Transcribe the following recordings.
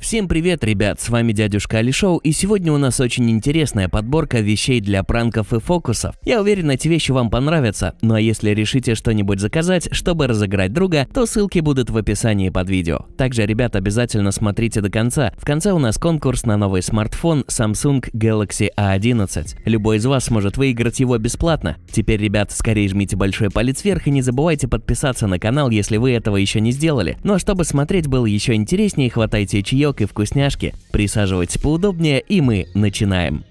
Всем привет, ребят, с вами дядюшка Али Шоу, и сегодня у нас очень интересная подборка вещей для пранков и фокусов. Я уверен, эти вещи вам понравятся, ну а если решите что-нибудь заказать, чтобы разыграть друга, то ссылки будут в описании под видео. Также, ребят, обязательно смотрите до конца. В конце у нас конкурс на новый смартфон Samsung Galaxy A11. Любой из вас сможет выиграть его бесплатно. Теперь, ребят, скорее жмите большой палец вверх и не забывайте подписаться на канал, если вы этого еще не сделали. Ну а чтобы смотреть было еще интереснее, хватайте чаек чаек и вкусняшки. Присаживайтесь поудобнее, и мы начинаем.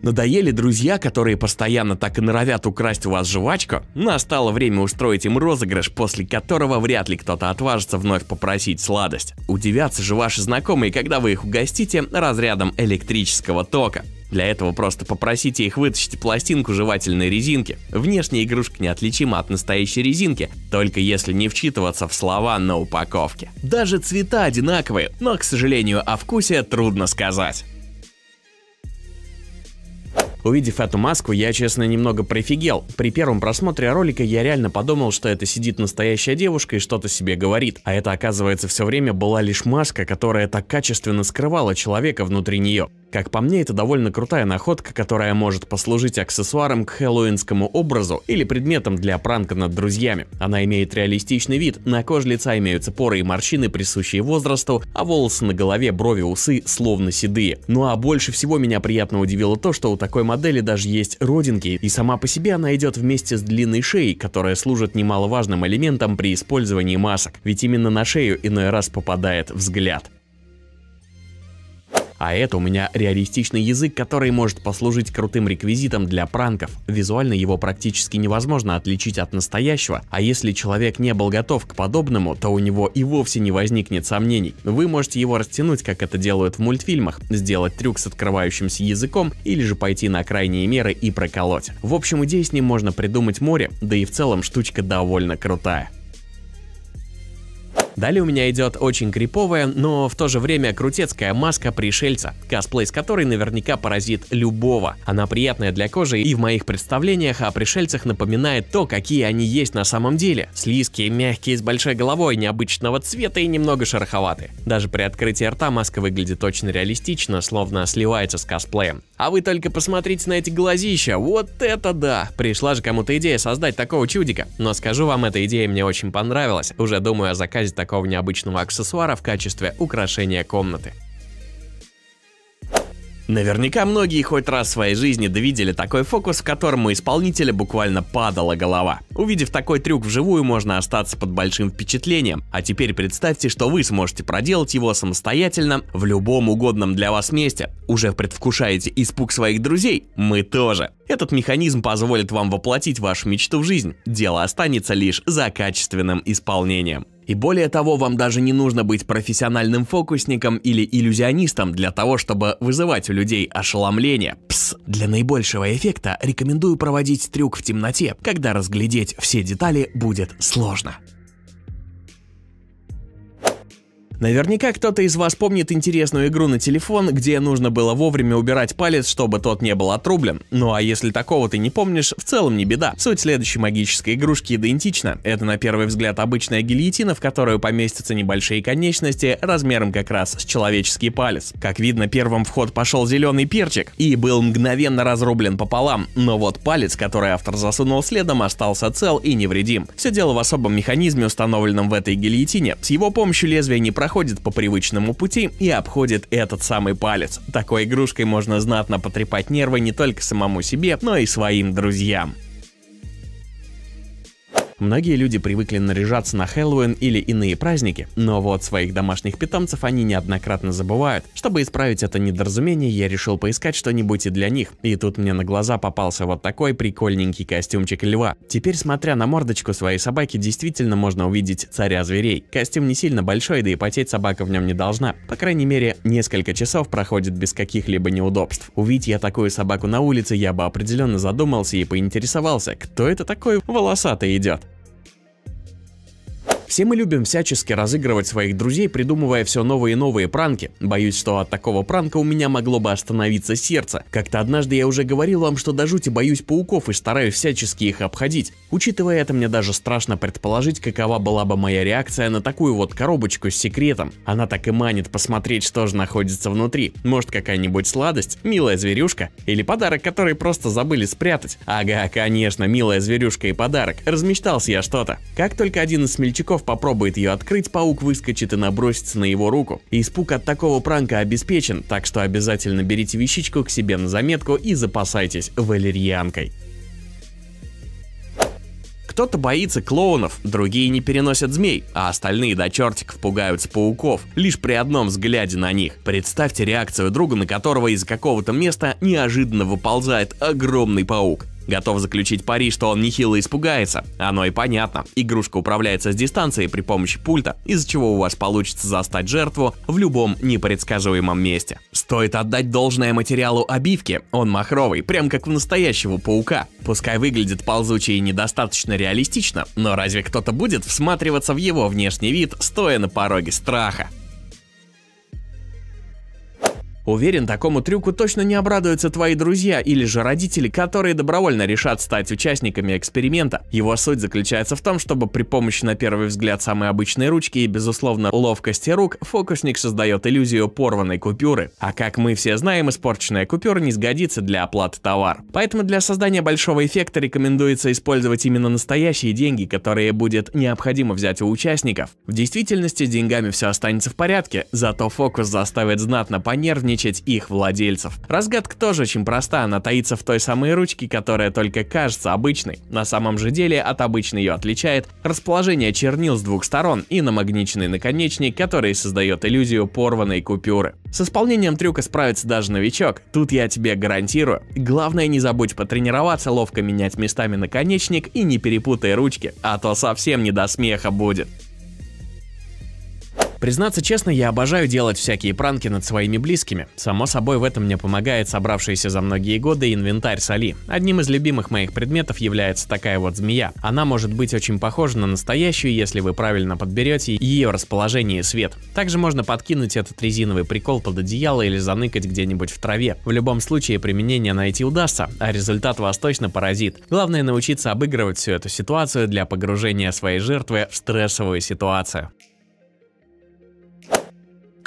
Надоели друзья, которые постоянно так и норовят украсть у вас жвачку? Настало время устроить им розыгрыш, после которого вряд ли кто-то отважится вновь попросить сладость. Удивятся же ваши знакомые, когда вы их угостите разрядом электрического тока. Для этого просто попросите их вытащить пластинку жевательной резинки. Внешне игрушка неотличима от настоящей резинки, только если не вчитываться в слова на упаковке. Даже цвета одинаковые, но, к сожалению, о вкусе трудно сказать. Увидев эту маску, я, честно, немного прифигел. При первом просмотре ролика я реально подумал, что это сидит настоящая девушка и что-то себе говорит. А это, оказывается, все время была лишь маска, которая так качественно скрывала человека внутри нее. Как по мне, это довольно крутая находка, которая может послужить аксессуаром к хэллоуинскому образу или предметом для пранка над друзьями. Она имеет реалистичный вид, на коже лица имеются поры и морщины, присущие возрасту, а волосы на голове, брови, усы словно седые. Ну а больше всего меня приятно удивило то, что у такой модели даже есть родинки, и сама по себе она идет вместе с длинной шеей, которая служит немаловажным элементом при использовании масок, ведь именно на шею иной раз попадает взгляд. А это у меня реалистичный язык, который может послужить крутым реквизитом для пранков. Визуально его практически невозможно отличить от настоящего, а если человек не был готов к подобному, то у него и вовсе не возникнет сомнений. Вы можете его растянуть, как это делают в мультфильмах, сделать трюк с открывающимся языком или же пойти на крайние меры и проколоть. В общем, идей с ним можно придумать море, да и в целом штучка довольно крутая. Далее у меня идет очень криповая, но в то же время крутецкая маска пришельца, косплей с которой наверняка поразит любого. Она приятная для кожи и в моих представлениях о пришельцах напоминает то, какие они есть на самом деле. Слизкие, мягкие, с большой головой, необычного цвета и немного шероховаты. Даже при открытии рта маска выглядит очень реалистично, словно сливается с косплеем. А вы только посмотрите на эти глазища, вот это да! Пришла же кому-то идея создать такого чудика. Но скажу вам, эта идея мне очень понравилась. Уже думаю о заказе такого такого необычного аксессуара в качестве украшения комнаты. Наверняка многие хоть раз в своей жизни довидели такой фокус, в котором у исполнителя буквально падала голова. Увидев такой трюк вживую, можно остаться под большим впечатлением. А теперь представьте, что вы сможете проделать его самостоятельно в любом угодном для вас месте. Уже предвкушаете испуг своих друзей? Мы тоже. Этот механизм позволит вам воплотить вашу мечту в жизнь. Дело останется лишь за качественным исполнением. И более того, вам даже не нужно быть профессиональным фокусником или иллюзионистом для того, чтобы вызывать у людей ошеломление. Пс, для наибольшего эффекта рекомендую проводить трюк в темноте, когда разглядеть все детали будет сложно. Наверняка кто-то из вас помнит интересную игру на телефон, где нужно было вовремя убирать палец, чтобы тот не был отрублен. Ну а если такого ты не помнишь, в целом не беда. Суть следующей магической игрушки идентична. Это на первый взгляд обычная гильотина, в которую поместятся небольшие конечности, размером как раз с человеческий палец. Как видно, первым в ход пошел зеленый перчик и был мгновенно разрублен пополам, но вот палец, который автор засунул следом, остался цел и невредим. Все дело в особом механизме, установленном в этой гильотине. С его помощью лезвие не проходит заходит по привычному пути и обходит этот самый палец. Такой игрушкой можно знатно потрепать нервы не только самому себе, но и своим друзьям. Многие люди привыкли наряжаться на Хэллоуин или иные праздники, но вот своих домашних питомцев они неоднократно забывают. Чтобы исправить это недоразумение, я решил поискать что-нибудь и для них, и тут мне на глаза попался вот такой прикольненький костюмчик льва. Теперь, смотря на мордочку своей собаки, действительно можно увидеть царя зверей. Костюм не сильно большой, да и потеть собака в нем не должна. По крайней мере, несколько часов проходит без каких-либо неудобств. Увидеть я такую собаку на улице, я бы определенно задумался и поинтересовался, кто это такой волосатый идет. Все мы любим всячески разыгрывать своих друзей, придумывая все новые и новые пранки. Боюсь, что от такого пранка у меня могло бы остановиться сердце. Как-то однажды я уже говорил вам, что до жути боюсь пауков и стараюсь всячески их обходить. Учитывая это, мне даже страшно предположить, какова была бы моя реакция на такую вот коробочку с секретом. Она так и манит посмотреть, что же находится внутри. Может какая-нибудь сладость, милая зверюшка или подарок, который просто забыли спрятать. Ага, конечно, милая зверюшка и подарок. Размечтался я что-то. Как только один из смельчаков Пугачев попробует ее открыть, паук выскочит и набросится на его руку. Испуг от такого пранка обеспечен, так что обязательно берите вещичку к себе на заметку и запасайтесь валерьянкой. Кто-то боится клоунов, другие не переносят змей, а остальные до чертиков пугаются пауков, лишь при одном взгляде на них. Представьте реакцию друга, на которого из какого-то места неожиданно выползает огромный паук. Готов заключить пари, что он нехило испугается. Оно и понятно. Игрушка управляется с дистанции при помощи пульта, из-за чего у вас получится застать жертву в любом непредсказуемом месте. Стоит отдать должное материалу обивки, он махровый, прям как у настоящего паука. Пускай выглядит ползучий и недостаточно реалистично, но разве кто-то будет всматриваться в его внешний вид, стоя на пороге страха? Уверен, такому трюку точно не обрадуются твои друзья или же родители, которые добровольно решат стать участниками эксперимента. Его суть заключается в том, чтобы при помощи на первый взгляд самой обычной ручки и, безусловно, ловкости рук, фокусник создает иллюзию порванной купюры. А как мы все знаем, испорченная купюра не сгодится для оплаты товара. Поэтому для создания большого эффекта рекомендуется использовать именно настоящие деньги, которые будет необходимо взять у участников. В действительности с деньгами все останется в порядке, зато фокус заставит знатно понервничать соперничать их владельцев. Разгадка тоже очень проста, она таится в той самой ручке, которая только кажется обычной. На самом же деле от обычной ее отличает расположение чернил с двух сторон и намагниченный наконечник, который создает иллюзию порванной купюры. С исполнением трюка справится даже новичок, тут я тебе гарантирую. Главное не забудь потренироваться, ловко менять местами наконечник и не перепутай ручки, а то совсем не до смеха будет. Признаться честно, я обожаю делать всякие пранки над своими близкими. Само собой, в этом мне помогает собравшийся за многие годы инвентарь Сали. Одним из любимых моих предметов является такая вот змея. Она может быть очень похожа на настоящую, если вы правильно подберете ее расположение и свет. Также можно подкинуть этот резиновый прикол под одеяло или заныкать где-нибудь в траве. В любом случае применение найти удастся, а результат вас точно поразит. Главное научиться обыгрывать всю эту ситуацию для погружения своей жертвы в стрессовую ситуацию.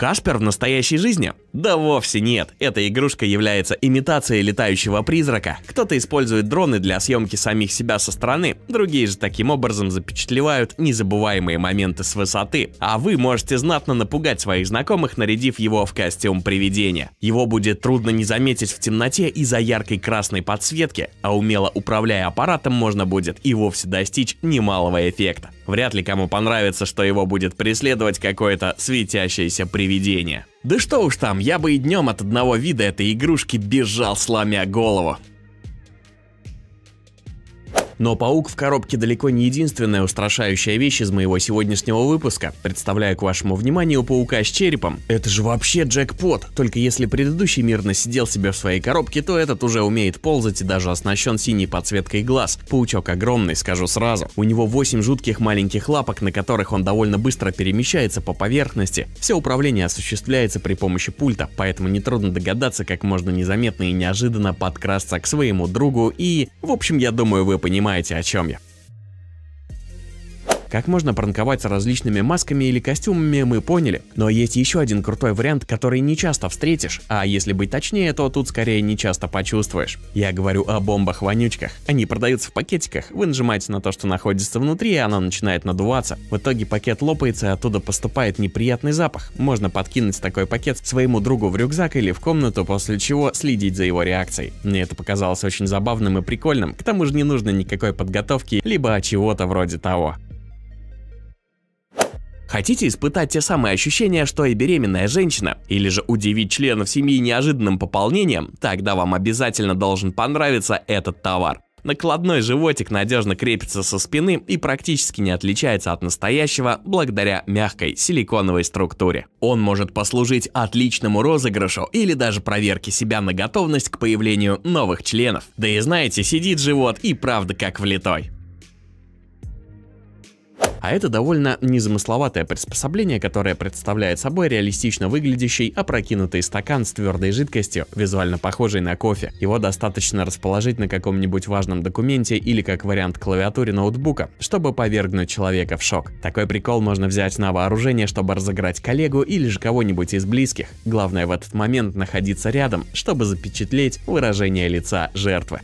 Кашпер в настоящей жизни? Да вовсе нет. Эта игрушка является имитацией летающего призрака. Кто-то использует дроны для съемки самих себя со стороны, другие же таким образом запечатлевают незабываемые моменты с высоты. А вы можете знатно напугать своих знакомых, нарядив его в костюм привидения. Его будет трудно не заметить в темноте из-за яркой красной подсветки, а умело управляя аппаратом можно будет и вовсе достичь немалого эффекта. Вряд ли кому понравится, что его будет преследовать какое-то светящееся привидение привидения. Да что уж там, я бы и днем от одного вида этой игрушки бежал, сломя голову. Но паук в коробке далеко не единственная устрашающая вещь из моего сегодняшнего выпуска. Представляю к вашему вниманию паука с черепом. Это же вообще джекпот! Только если предыдущий мирно сидел себе в своей коробке, то этот уже умеет ползать и даже оснащен синей подсветкой глаз. Паучок огромный, скажу сразу. У него 8 жутких маленьких лапок, на которых он довольно быстро перемещается по поверхности. Все управление осуществляется при помощи пульта, поэтому нетрудно догадаться, как можно незаметно и неожиданно подкрасться к своему другу и... В общем, я думаю, вы понимаете понимаете, о чем я. Как можно пранковать с различными масками или костюмами, мы поняли. Но есть еще один крутой вариант, который не часто встретишь, а если быть точнее, то тут скорее не часто почувствуешь. Я говорю о бомбах-вонючках. Они продаются в пакетиках, вы нажимаете на то, что находится внутри, и она начинает надуваться. В итоге пакет лопается, и оттуда поступает неприятный запах. Можно подкинуть такой пакет своему другу в рюкзак или в комнату, после чего следить за его реакцией. Мне это показалось очень забавным и прикольным, к тому же не нужно никакой подготовки, либо чего-то вроде того. Хотите испытать те самые ощущения, что и беременная женщина? Или же удивить членов семьи неожиданным пополнением? Тогда вам обязательно должен понравиться этот товар. Накладной животик надежно крепится со спины и практически не отличается от настоящего благодаря мягкой силиконовой структуре. Он может послужить отличному розыгрышу или даже проверке себя на готовность к появлению новых членов. Да и знаете, сидит живот и правда как влитой. А это довольно незамысловатое приспособление, которое представляет собой реалистично выглядящий опрокинутый стакан с твердой жидкостью, визуально похожий на кофе. Его достаточно расположить на каком-нибудь важном документе или как вариант клавиатуре ноутбука, чтобы повергнуть человека в шок. Такой прикол можно взять на вооружение, чтобы разыграть коллегу или же кого-нибудь из близких. Главное в этот момент находиться рядом, чтобы запечатлеть выражение лица жертвы.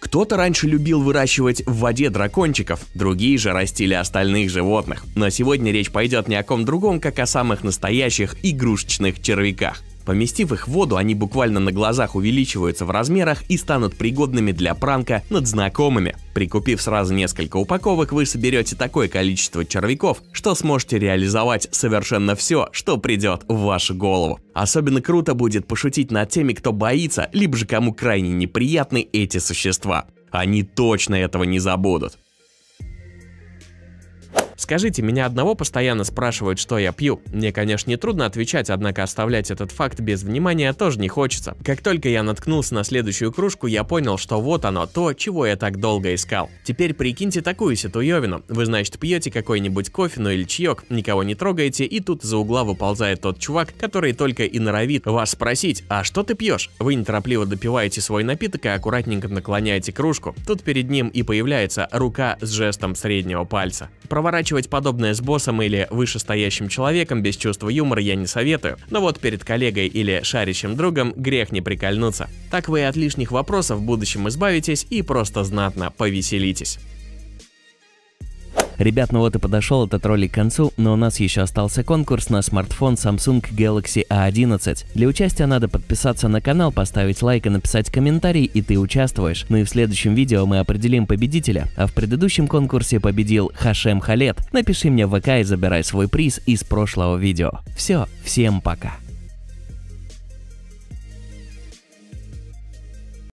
Кто-то раньше любил выращивать в воде дракончиков, другие же растили остальных животных. Но сегодня речь пойдет не о ком другом, как о самых настоящих игрушечных червяках. Поместив их в воду, они буквально на глазах увеличиваются в размерах и станут пригодными для пранка над знакомыми. Прикупив сразу несколько упаковок, вы соберете такое количество червяков, что сможете реализовать совершенно все, что придет в вашу голову. Особенно круто будет пошутить над теми, кто боится, либо же кому крайне неприятны эти существа. Они точно этого не забудут. Скажите, меня одного постоянно спрашивают, что я пью. Мне, конечно, не трудно отвечать, однако оставлять этот факт без внимания тоже не хочется. Как только я наткнулся на следующую кружку, я понял, что вот оно, то, чего я так долго искал. Теперь прикиньте такую ситуевину. Вы, значит, пьете какой-нибудь кофе, ну или чаек, никого не трогаете, и тут за угла выползает тот чувак, который только и норовит вас спросить, а что ты пьешь? Вы неторопливо допиваете свой напиток и аккуратненько наклоняете кружку. Тут перед ним и появляется рука с жестом среднего пальца. Провал Проворачивать подобное с боссом или вышестоящим человеком без чувства юмора я не советую, но вот перед коллегой или шарящим другом грех не прикольнуться. Так вы от лишних вопросов в будущем избавитесь и просто знатно повеселитесь. Ребят, ну вот и подошел этот ролик к концу, но у нас еще остался конкурс на смартфон Samsung Galaxy A11. Для участия надо подписаться на канал, поставить лайк и написать комментарий, и ты участвуешь. Ну и в следующем видео мы определим победителя, а в предыдущем конкурсе победил Хашем Халет. Напиши мне в ВК и забирай свой приз из прошлого видео. Все, всем пока.